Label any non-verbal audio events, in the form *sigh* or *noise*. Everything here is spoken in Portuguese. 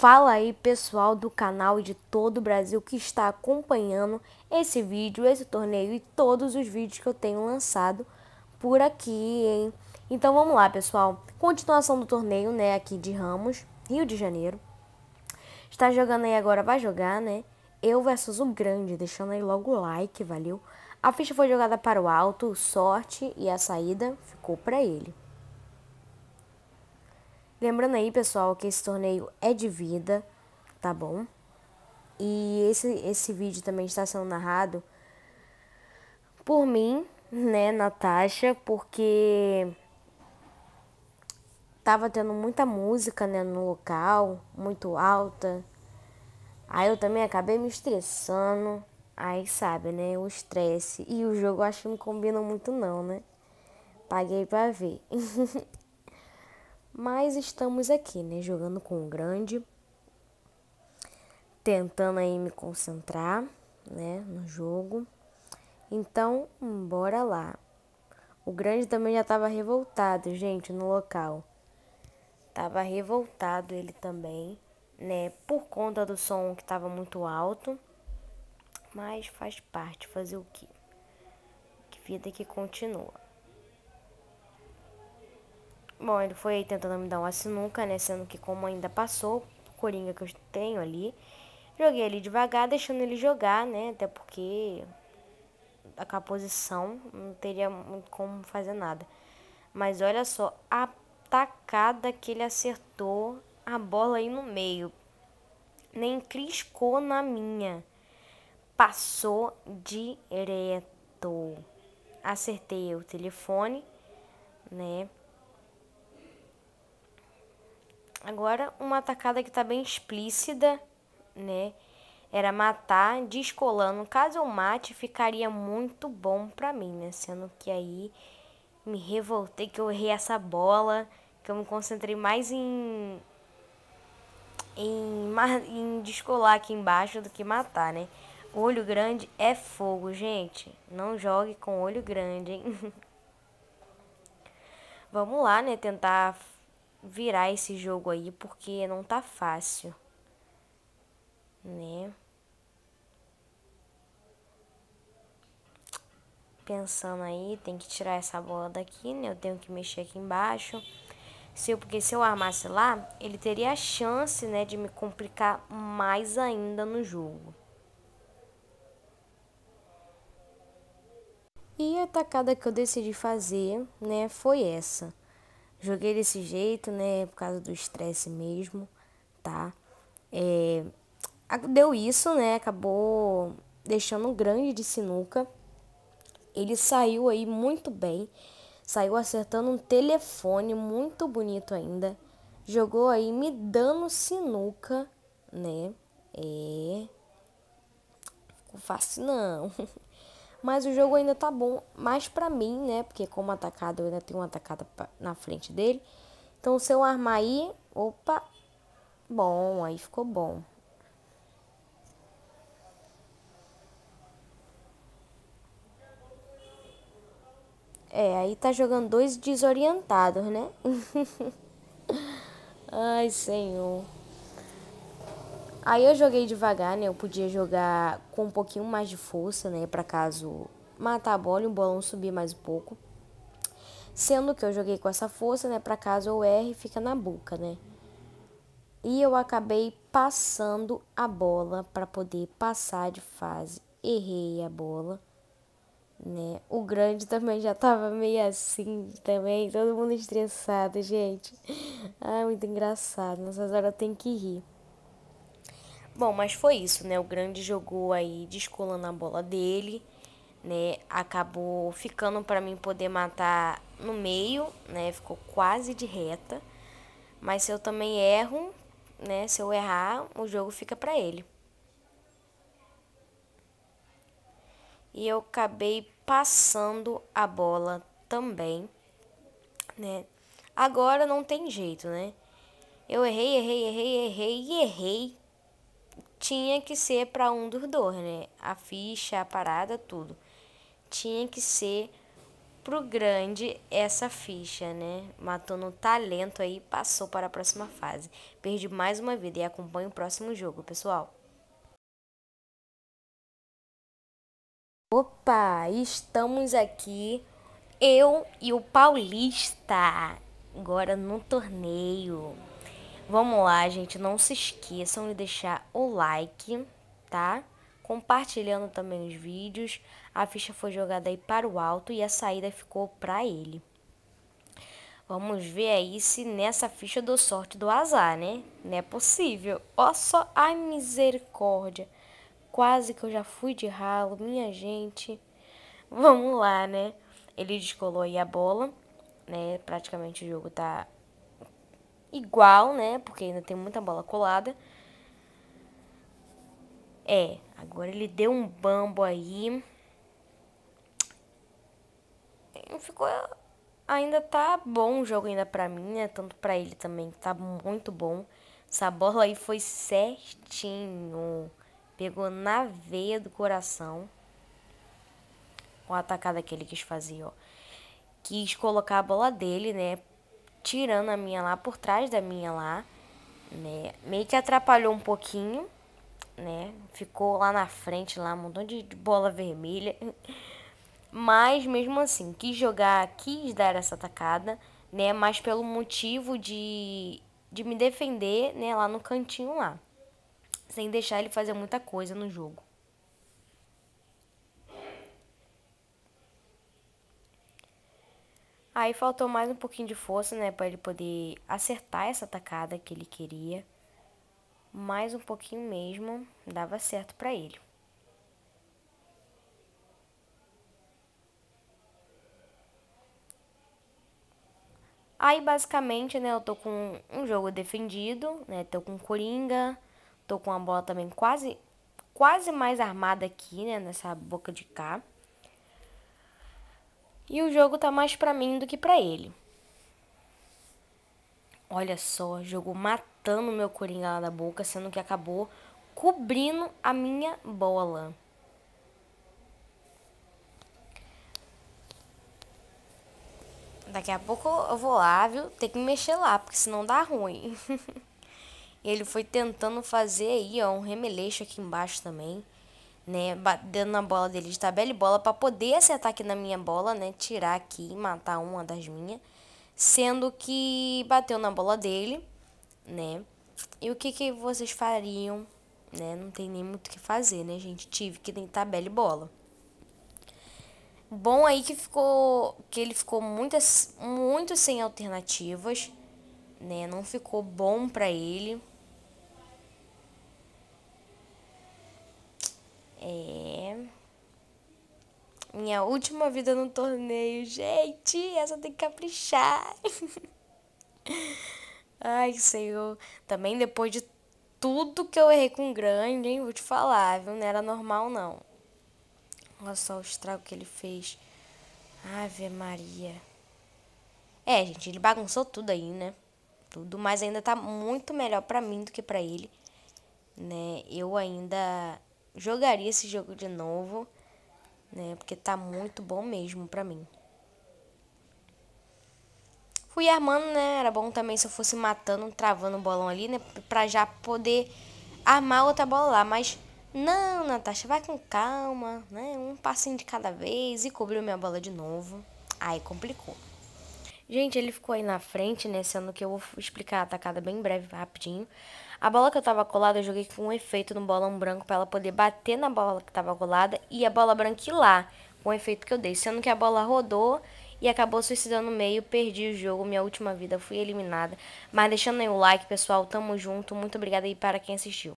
Fala aí pessoal do canal e de todo o Brasil que está acompanhando esse vídeo, esse torneio e todos os vídeos que eu tenho lançado por aqui, hein? Então vamos lá pessoal, continuação do torneio, né, aqui de Ramos, Rio de Janeiro. Está jogando aí agora, vai jogar, né? Eu versus o Grande, deixando aí logo o like, valeu? A ficha foi jogada para o alto, sorte e a saída ficou para ele. Lembrando aí, pessoal, que esse torneio é de vida, tá bom? E esse, esse vídeo também está sendo narrado por mim, né, Natasha, porque tava tendo muita música, né, no local, muito alta. Aí eu também acabei me estressando. Aí sabe, né, o estresse e o jogo acho que não combinam muito não, né? Paguei pra ver. *laughs* Mas estamos aqui, né? Jogando com o grande, tentando aí me concentrar, né? No jogo. Então, bora lá. O grande também já estava revoltado, gente, no local. Tava revoltado ele também, né? Por conta do som que tava muito alto. Mas faz parte, fazer o quê? Que vida que continua. Bom, ele foi tentando me dar uma sinuca, né? Sendo que como ainda passou, coringa que eu tenho ali, joguei ele devagar, deixando ele jogar, né? Até porque com a posição não teria muito como fazer nada. Mas olha só, a tacada que ele acertou a bola aí no meio. Nem criscou na minha. Passou direto. Acertei o telefone, né? Agora, uma atacada que tá bem explícita, né? Era matar descolando. Caso eu mate, ficaria muito bom pra mim, né? Sendo que aí me revoltei que eu errei essa bola, que eu me concentrei mais em em, em descolar aqui embaixo do que matar, né? Olho grande é fogo, gente. Não jogue com olho grande, hein? *laughs* Vamos lá, né? Tentar virar esse jogo aí, porque não tá fácil, né? Pensando aí, tem que tirar essa bola daqui, né? Eu tenho que mexer aqui embaixo. Se eu, porque se eu armasse lá, ele teria a chance, né, de me complicar mais ainda no jogo. E a tacada que eu decidi fazer, né, foi essa. Joguei desse jeito, né? Por causa do estresse mesmo, tá? É, deu isso, né? Acabou deixando um grande de sinuca. Ele saiu aí muito bem. Saiu acertando um telefone muito bonito ainda. Jogou aí me dando sinuca, né? É. Ficou fácil não. *laughs* Mas o jogo ainda tá bom, mais para mim, né? Porque como atacado, eu ainda tenho um atacado na frente dele. Então, se eu armar aí, opa, bom, aí ficou bom. É, aí tá jogando dois desorientados, né? *laughs* Ai, senhor. Aí eu joguei devagar, né? Eu podia jogar com um pouquinho mais de força, né? Pra caso matar a bola e o bolão subir mais um pouco. Sendo que eu joguei com essa força, né? Pra caso eu erre, fica na boca, né? E eu acabei passando a bola para poder passar de fase. Errei a bola, né? O grande também já tava meio assim também, todo mundo estressado, gente. Ah, muito engraçado. Nessas horas tem que rir. Bom, mas foi isso, né? O grande jogou aí descolando a bola dele, né? Acabou ficando para mim poder matar no meio, né? Ficou quase de reta. Mas se eu também erro, né? Se eu errar, o jogo fica para ele. E eu acabei passando a bola também, né? Agora não tem jeito, né? Eu errei, errei, errei, errei e errei tinha que ser para um dos dois, né? A ficha, a parada, tudo. Tinha que ser pro grande essa ficha, né? Matou no talento aí, passou para a próxima fase. Perdi mais uma vida e acompanha o próximo jogo, pessoal. Opa, estamos aqui eu e o Paulista agora no torneio. Vamos lá, gente. Não se esqueçam de deixar o like, tá? Compartilhando também os vídeos. A ficha foi jogada aí para o alto e a saída ficou para ele. Vamos ver aí se nessa ficha deu sorte do azar, né? Não é possível. Ó só, ai misericórdia. Quase que eu já fui de ralo, minha gente. Vamos lá, né? Ele descolou aí a bola, né? Praticamente o jogo tá igual, né? Porque ainda tem muita bola colada. É, agora ele deu um bambo aí. Ficou. Ainda tá bom o jogo ainda pra mim, né? Tanto pra ele também, que tá muito bom. Essa bola aí foi certinho. Pegou na veia do coração. O atacado que ele quis fazer, ó. Quis colocar a bola dele, né? tirando a minha lá, por trás da minha lá, né? Meio que atrapalhou um pouquinho, né? Ficou lá na frente, lá, um montão de bola vermelha. *laughs* Mas mesmo assim, quis jogar, quis dar essa tacada, né? Mas pelo motivo de, de me defender, né? Lá no cantinho lá. Sem deixar ele fazer muita coisa no jogo. Aí faltou mais um pouquinho de força, né, para ele poder acertar essa tacada que ele queria. Mais um pouquinho mesmo, dava certo para ele. Aí basicamente, né, eu tô com um jogo defendido, né? Tô com Coringa, tô com a bola também quase quase mais armada aqui, né, nessa boca de cá. E o jogo tá mais para mim do que para ele. Olha só, jogou matando meu coringa lá da boca, sendo que acabou cobrindo a minha bola. Daqui a pouco eu vou lá, viu? Tem que mexer lá, porque senão dá ruim. *laughs* ele foi tentando fazer aí, ó, um remeleixo aqui embaixo também né, batendo na bola dele de tabela tá? e bola para poder acertar aqui na minha bola, né, tirar aqui, matar uma das minhas, sendo que bateu na bola dele, né? E o que que vocês fariam, né? Não tem nem muito o que fazer, né, gente? Tive que tentar tabela e bola. Bom aí que ficou que ele ficou muitas muito sem alternativas, né? Não ficou bom para ele É. Minha última vida no torneio. Gente, essa tem que caprichar. *laughs* Ai, Senhor. Também depois de tudo que eu errei com o grande, hein? Vou te falar, viu? Não era normal, não. Olha só o estrago que ele fez. Ave Maria. É, gente, ele bagunçou tudo aí, né? Tudo, mas ainda tá muito melhor para mim do que para ele, né? Eu ainda jogaria esse jogo de novo, né? Porque tá muito bom mesmo pra mim. Fui armando, né? Era bom também se eu fosse matando, travando o bolão ali, né? Pra já poder armar outra bola lá. Mas não, Natasha, vai com calma, né? Um passinho de cada vez e cobriu minha bola de novo. Aí complicou. Gente, ele ficou aí na frente, né? Sendo que eu vou explicar a tacada bem breve, rapidinho. A bola que eu tava colada, eu joguei com um efeito no bolão branco para ela poder bater na bola que tava colada e a bola branca ir lá, com o efeito que eu dei. Sendo que a bola rodou e acabou suicidando no meio, perdi o jogo, minha última vida, fui eliminada. Mas deixando aí o like, pessoal, tamo junto. Muito obrigada aí para quem assistiu.